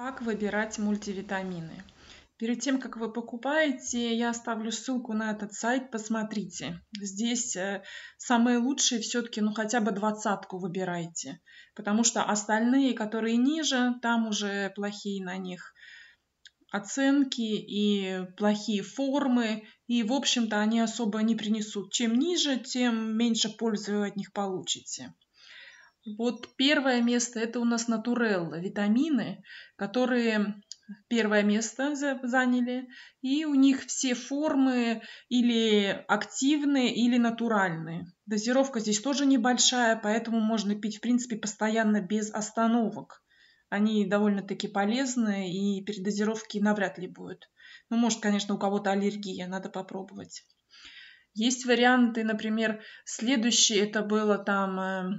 Как выбирать мультивитамины? Перед тем, как вы покупаете, я оставлю ссылку на этот сайт, посмотрите. Здесь э, самые лучшие все-таки, ну хотя бы двадцатку выбирайте, потому что остальные, которые ниже, там уже плохие на них оценки и плохие формы, и, в общем-то, они особо не принесут. Чем ниже, тем меньше пользы вы от них получите. Вот первое место это у нас натурелла, витамины, которые первое место заняли, и у них все формы или активные, или натуральные. Дозировка здесь тоже небольшая, поэтому можно пить, в принципе, постоянно без остановок. Они довольно-таки полезны, и передозировки навряд ли будут. Ну, может, конечно, у кого-то аллергия, надо попробовать. Есть варианты, например, следующий это было там э,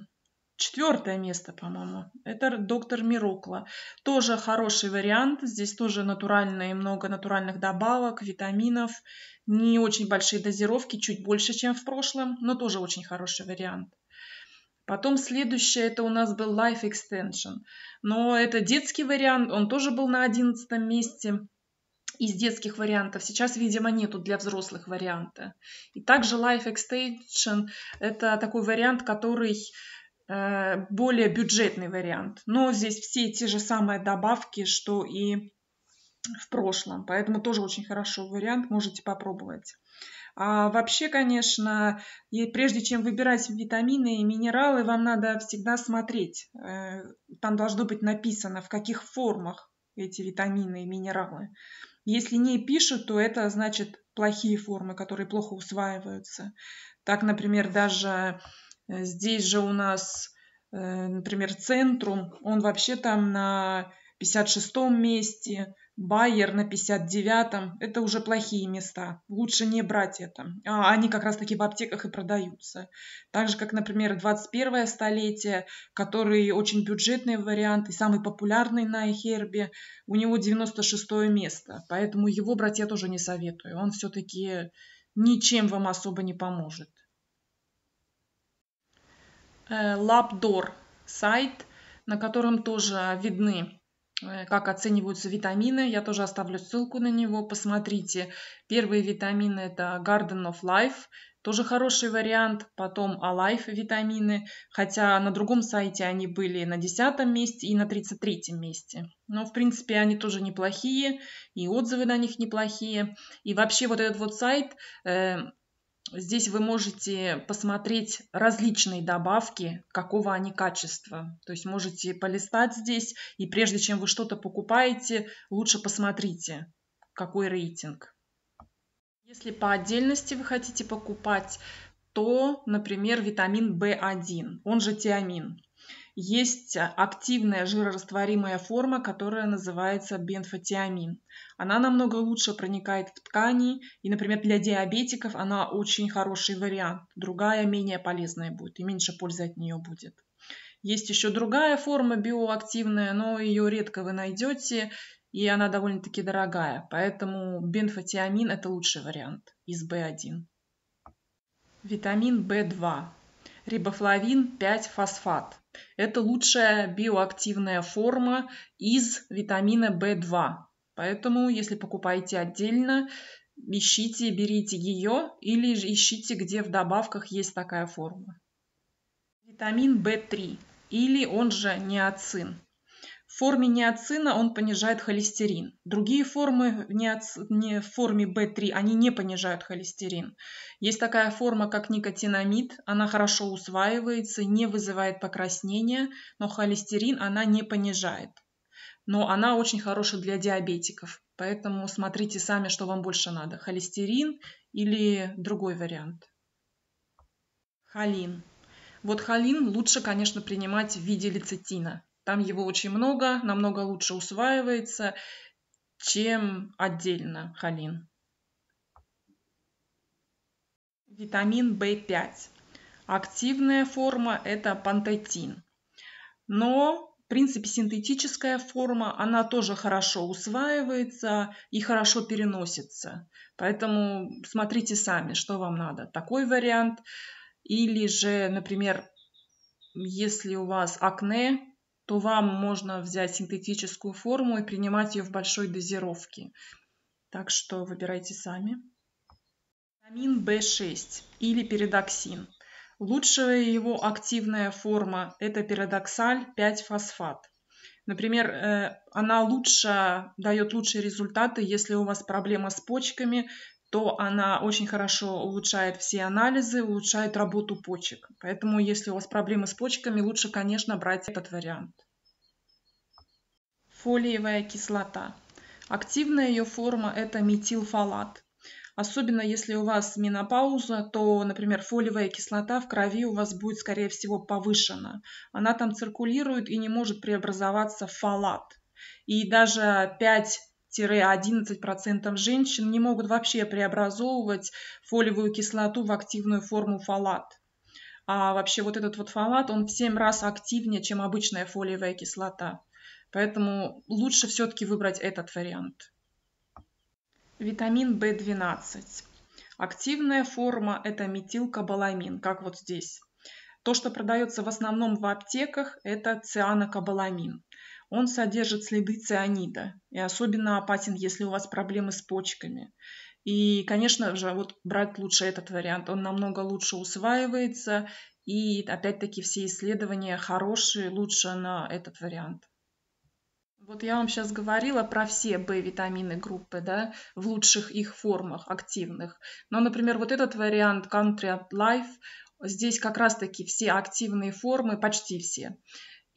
четвертое место, по-моему. Это доктор Мирокла. Тоже хороший вариант. Здесь тоже натуральные, много натуральных добавок, витаминов. Не очень большие дозировки, чуть больше, чем в прошлом, но тоже очень хороший вариант. Потом следующее, это у нас был Life Extension. Но это детский вариант, он тоже был на 11 месте из детских вариантов. Сейчас, видимо, нету для взрослых варианта. И также Life Extension – это такой вариант, который Э, более бюджетный вариант. Но здесь все те же самые добавки, что и в прошлом. Поэтому тоже очень хороший вариант, можете попробовать. А вообще, конечно, и прежде чем выбирать витамины и минералы, вам надо всегда смотреть. Э, там должно быть написано, в каких формах эти витамины и минералы. Если не пишут, то это значит плохие формы, которые плохо усваиваются. Так, например, даже Э, здесь же у нас, э, например, Центрум, он вообще там на 56 месте, Байер на 59-м. Это уже плохие места. Лучше не брать это. А они как раз-таки в аптеках и продаются. Так же, как, например, 21-е столетие, который очень бюджетный вариант и самый популярный на Хербе, у него 96-е место. Поэтому его брать я тоже не советую. Он все-таки ничем вам особо не поможет. Лабдор э, сайт, на котором тоже видны, э, как оцениваются витамины. Я тоже оставлю ссылку на него, посмотрите. Первые витамины это Garden of Life, тоже хороший вариант. Потом Alive витамины, хотя на другом сайте они были на 10 месте и на 33 месте. Но, в принципе, они тоже неплохие, и отзывы на них неплохие. И вообще вот этот вот сайт э, Здесь вы можете посмотреть различные добавки, какого они качества. То есть можете полистать здесь, и прежде чем вы что-то покупаете, лучше посмотрите, какой рейтинг. Если по отдельности вы хотите покупать, то, например, витамин В1, он же тиамин есть активная жирорастворимая форма, которая называется бенфотиамин. Она намного лучше проникает в ткани, и, например, для диабетиков она очень хороший вариант. Другая менее полезная будет, и меньше пользы от нее будет. Есть еще другая форма биоактивная, но ее редко вы найдете, и она довольно-таки дорогая. Поэтому бенфотиамин – это лучший вариант из B1. Витамин В2 рибофлавин 5-фосфат. Это лучшая биоактивная форма из витамина В2. Поэтому, если покупаете отдельно, ищите, берите ее или ищите, где в добавках есть такая форма. Витамин В3 или он же неоцин форме неоцина он понижает холестерин. Другие формы в, неоц... не, в форме B3, они не понижают холестерин. Есть такая форма, как никотинамид, она хорошо усваивается, не вызывает покраснения, но холестерин она не понижает. Но она очень хороша для диабетиков, поэтому смотрите сами, что вам больше надо, холестерин или другой вариант. Холин. Вот холин лучше, конечно, принимать в виде лецитина. Там его очень много, намного лучше усваивается, чем отдельно холин. Витамин В5. Активная форма – это пантотин. Но, в принципе, синтетическая форма, она тоже хорошо усваивается и хорошо переносится. Поэтому смотрите сами, что вам надо. Такой вариант. Или же, например, если у вас акне, то вам можно взять синтетическую форму и принимать ее в большой дозировке. Так что выбирайте сами. Витамин В6 или передоксин. Лучшая его активная форма – это передоксаль 5-фосфат. Например, э, она лучше дает лучшие результаты, если у вас проблема с почками, то она очень хорошо улучшает все анализы, улучшает работу почек. Поэтому, если у вас проблемы с почками, лучше, конечно, брать этот вариант. Фолиевая кислота. Активная ее форма – это метилфолат. Особенно если у вас менопауза, то, например, фолиевая кислота в крови у вас будет, скорее всего, повышена. Она там циркулирует и не может преобразоваться в фолат. И даже 5 10-11% женщин не могут вообще преобразовывать фолиевую кислоту в активную форму фолат. А вообще вот этот вот фолат, он в 7 раз активнее, чем обычная фолиевая кислота. Поэтому лучше все-таки выбрать этот вариант. Витамин В12. Активная форма – это метилкобаламин, как вот здесь. То, что продается в основном в аптеках, это цианокобаламин. Он содержит следы цианида и особенно опасен, если у вас проблемы с почками. И, конечно же, вот брать лучше этот вариант. Он намного лучше усваивается, и опять-таки все исследования хорошие, лучше на этот вариант. Вот я вам сейчас говорила про все B-витамины группы, да, в лучших их формах активных. Но, например, вот этот вариант Country Life, здесь как раз-таки все активные формы, почти все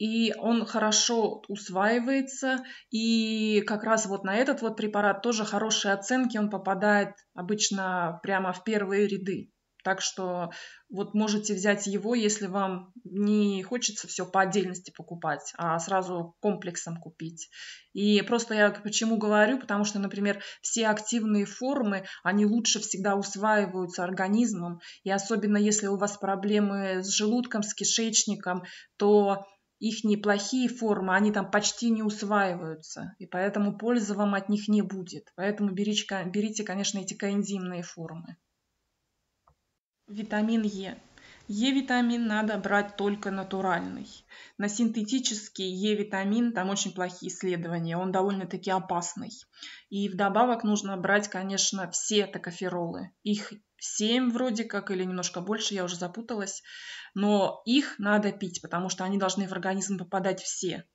и он хорошо усваивается, и как раз вот на этот вот препарат тоже хорошие оценки, он попадает обычно прямо в первые ряды. Так что вот можете взять его, если вам не хочется все по отдельности покупать, а сразу комплексом купить. И просто я почему говорю, потому что, например, все активные формы, они лучше всегда усваиваются организмом. И особенно если у вас проблемы с желудком, с кишечником, то их неплохие формы, они там почти не усваиваются, и поэтому пользы вам от них не будет. Поэтому берите, берите конечно, эти коэнзимные формы. Витамин Е. Е-витамин надо брать только натуральный. На синтетический Е-витамин там очень плохие исследования, он довольно-таки опасный. И вдобавок нужно брать, конечно, все токоферолы. Их 7 вроде как, или немножко больше, я уже запуталась. Но их надо пить, потому что они должны в организм попадать все.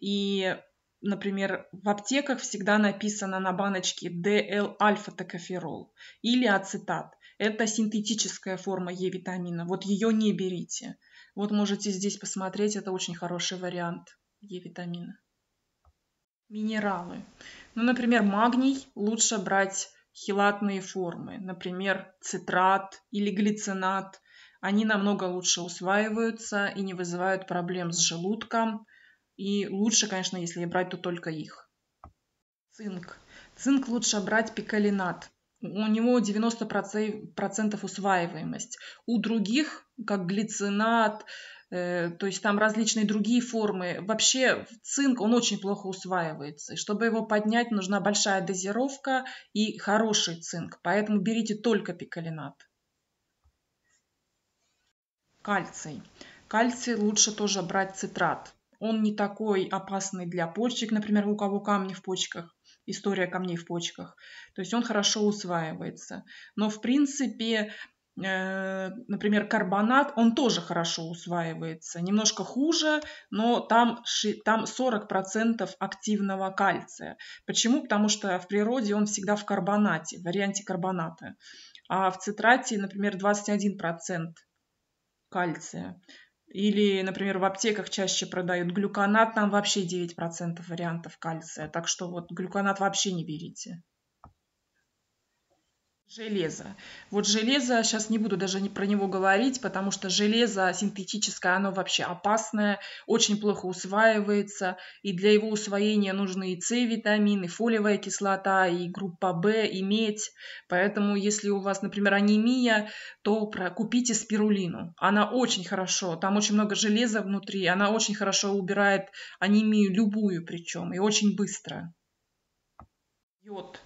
И например, в аптеках всегда написано на баночке DL-альфа-токоферол или ацетат. Это синтетическая форма Е-витамина. Вот ее не берите. Вот можете здесь посмотреть, это очень хороший вариант Е-витамина. Минералы. Ну, например, магний лучше брать хилатные формы, например, цитрат или глицинат. Они намного лучше усваиваются и не вызывают проблем с желудком. И лучше, конечно, если брать, то только их. Цинк. Цинк лучше брать пикалинат у него 90% усваиваемость. У других, как глицинат, э, то есть там различные другие формы. Вообще цинк, он очень плохо усваивается. И чтобы его поднять, нужна большая дозировка и хороший цинк. Поэтому берите только пикалинат. Кальций. Кальций лучше тоже брать цитрат. Он не такой опасный для почек, например, у кого камни в почках история камней в почках. То есть он хорошо усваивается. Но, в принципе, э, например, карбонат, он тоже хорошо усваивается. Немножко хуже, но там, там 40% активного кальция. Почему? Потому что в природе он всегда в карбонате, в варианте карбоната. А в цитрате, например, 21% кальция. Или, например, в аптеках чаще продают глюконат, там вообще 9% вариантов кальция. Так что вот глюконат вообще не берите. Железо. Вот железо, сейчас не буду даже про него говорить, потому что железо синтетическое, оно вообще опасное, очень плохо усваивается, и для его усвоения нужны и С-витамин, и фолиевая кислота, и группа В, и медь. Поэтому, если у вас, например, анемия, то купите спирулину. Она очень хорошо, там очень много железа внутри, она очень хорошо убирает анемию, любую причем, и очень быстро. Йод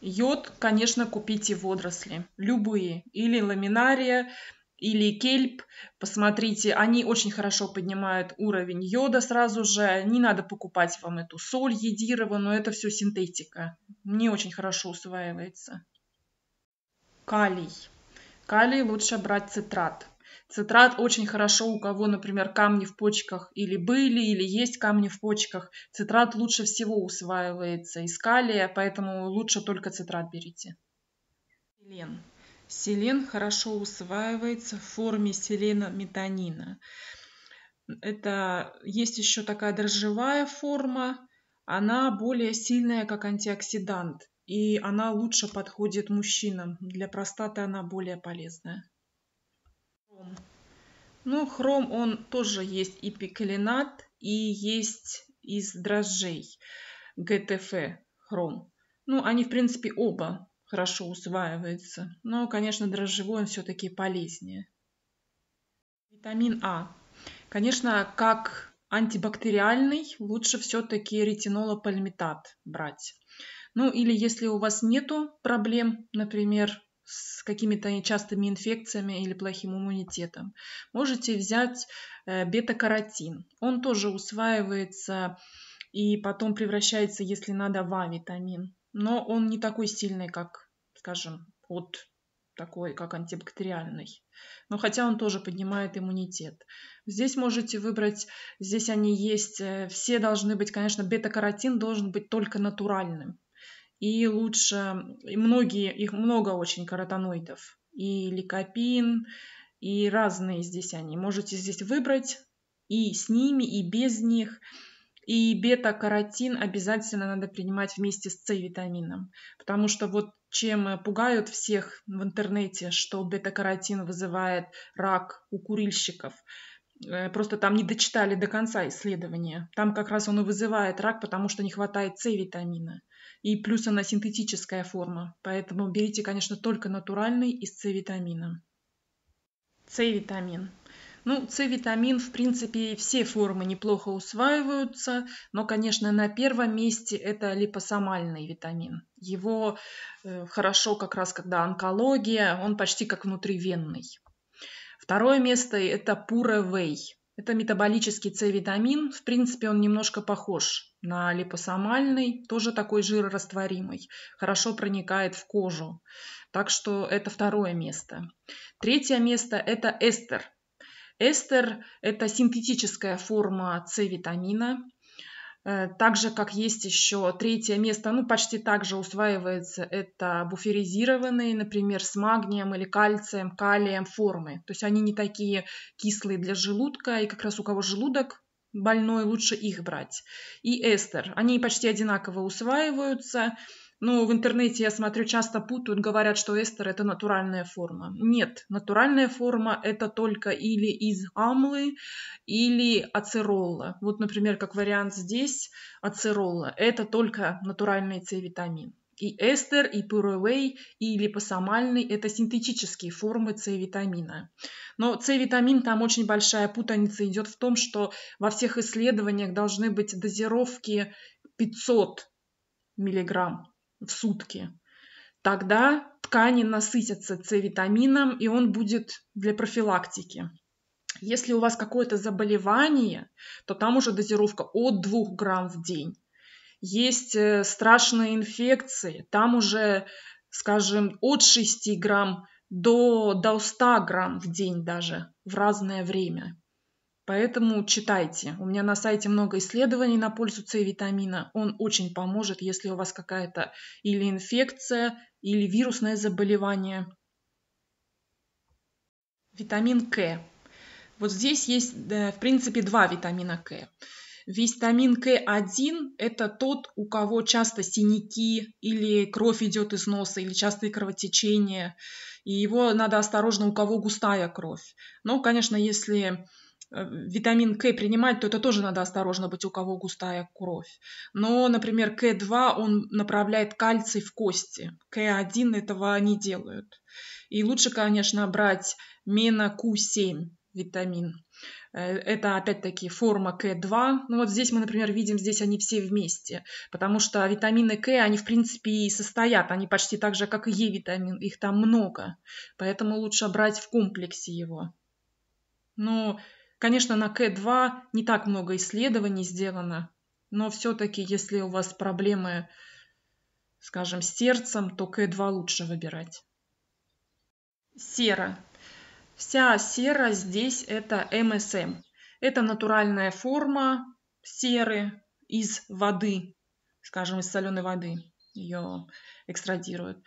Йод, конечно, купите водоросли, любые, или ламинария, или кельп, посмотрите, они очень хорошо поднимают уровень йода сразу же, не надо покупать вам эту соль едированную, это все синтетика, не очень хорошо усваивается. Калий. Калий лучше брать цитрат, Цитрат очень хорошо, у кого, например, камни в почках или были, или есть камни в почках. Цитрат лучше всего усваивается из калия, поэтому лучше только цитрат берите. Селен. Селен хорошо усваивается в форме селена метанина. Это есть еще такая дрожжевая форма, она более сильная как антиоксидант, и она лучше подходит мужчинам. Для простаты она более полезная. Ну, хром, он тоже есть и пикалинат, и есть из дрожжей ГТФ хром. Ну, они, в принципе, оба хорошо усваиваются. Но, конечно, дрожжевой он все-таки полезнее. Витамин А. Конечно, как антибактериальный лучше все-таки ретинолопальмитат брать. Ну или если у вас нету проблем, например, с какими-то нечастыми инфекциями или плохим иммунитетом. Можете взять э, бета-каротин. Он тоже усваивается и потом превращается, если надо, в А-витамин. Но он не такой сильный, как, скажем, от такой, как антибактериальный. Но хотя он тоже поднимает иммунитет. Здесь можете выбрать, здесь они есть, э, все должны быть, конечно, бета-каротин должен быть только натуральным и лучше, и многие, их много очень каротоноидов, и ликопин, и разные здесь они. Можете здесь выбрать и с ними, и без них. И бета-каротин обязательно надо принимать вместе с С-витамином, потому что вот чем э, пугают всех в интернете, что бета-каротин вызывает рак у курильщиков. Э, просто там не дочитали до конца исследования. Там как раз он и вызывает рак, потому что не хватает С-витамина и плюс она синтетическая форма. Поэтому берите, конечно, только натуральный из С-витамина. С-витамин. Ну, С-витамин, в принципе, все формы неплохо усваиваются, но, конечно, на первом месте это липосомальный витамин. Его э, хорошо как раз, когда онкология, он почти как внутривенный. Второе место – это пуровей. Это метаболический С-витамин. В принципе, он немножко похож на липосомальный, тоже такой жирорастворимый. Хорошо проникает в кожу. Так что это второе место. Третье место – это эстер. Эстер – это синтетическая форма С-витамина. Э, так же, как есть еще третье место, ну почти так же усваивается, это буферизированные, например, с магнием или кальцием, калием формы. То есть они не такие кислые для желудка, и как раз у кого желудок больной, лучше их брать. И эстер. Они почти одинаково усваиваются, ну, в интернете я смотрю, часто путают, говорят, что эстер – это натуральная форма. Нет, натуральная форма – это только или из амлы, или ацеролла. Вот, например, как вариант здесь – ацеролла. Это только натуральный С-витамин. И эстер, и пуруэй, и липосомальный – это синтетические формы С-витамина. Но С-витамин, там очень большая путаница идет в том, что во всех исследованиях должны быть дозировки 500 миллиграмм в сутки. Тогда ткани насытятся С-витамином, и он будет для профилактики. Если у вас какое-то заболевание, то там уже дозировка от 2 грамм в день. Есть э, страшные инфекции, там уже, скажем, от 6 грамм до, до 100 грамм в день даже в разное время. Поэтому читайте. У меня на сайте много исследований на пользу С-витамина. Он очень поможет, если у вас какая-то или инфекция, или вирусное заболевание. Витамин К. Вот здесь есть, в принципе, два витамина К. Витамин К1 – это тот, у кого часто синяки или кровь идет из носа, или частые кровотечения. И его надо осторожно, у кого густая кровь. Но, конечно, если Э, витамин К принимать, то это тоже надо осторожно быть, у кого густая кровь. Но, например, К2, он направляет кальций в кости. К1 этого не делают. И лучше, конечно, брать мена Q7 витамин. Э, это опять-таки форма К2. Ну вот здесь мы, например, видим, здесь они все вместе, потому что витамины К, они в принципе и состоят, они почти так же, как и Е-витамин, их там много, поэтому лучше брать в комплексе его. Но Конечно, на К2 не так много исследований сделано, но все-таки, если у вас проблемы, скажем, с сердцем, то К2 лучше выбирать. Сера. Вся сера здесь это МСМ. Это натуральная форма серы из воды, скажем, из соленой воды ее экстрадируют.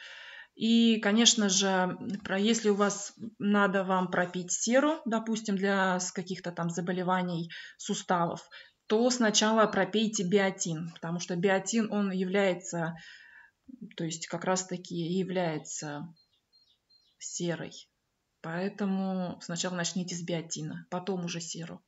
И, конечно же, про, если у вас надо вам пропить серу, допустим, для каких-то там заболеваний суставов, то сначала пропейте биотин, потому что биотин, он является, то есть как раз-таки является серой. Поэтому сначала начните с биотина, потом уже серу.